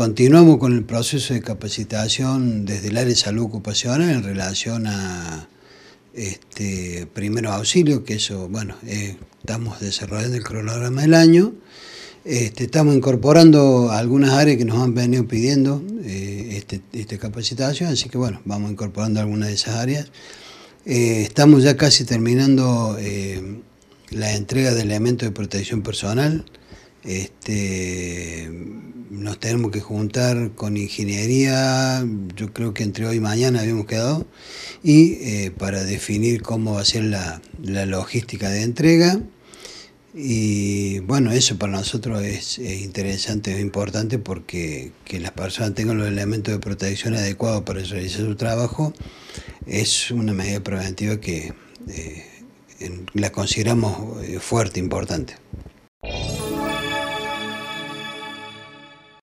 continuamos con el proceso de capacitación desde el área de salud ocupacional en relación a este, primeros auxilios, que eso, bueno, eh, estamos desarrollando el cronograma del año. Este, estamos incorporando algunas áreas que nos han venido pidiendo eh, este, esta capacitación, así que bueno, vamos incorporando algunas de esas áreas. Eh, estamos ya casi terminando la entrega de elementos de protección personal. Este, nos tenemos que juntar con ingeniería, yo creo que entre hoy y mañana habíamos quedado, y eh, para definir cómo va a ser la, logística de entrega. Y bueno, eso para nosotros es, interesante, es importante porque que las personas tengan los elementos de protección adecuados para realizar su trabajo es una medida preventiva que eh, la consideramos eh, fuerte, importante.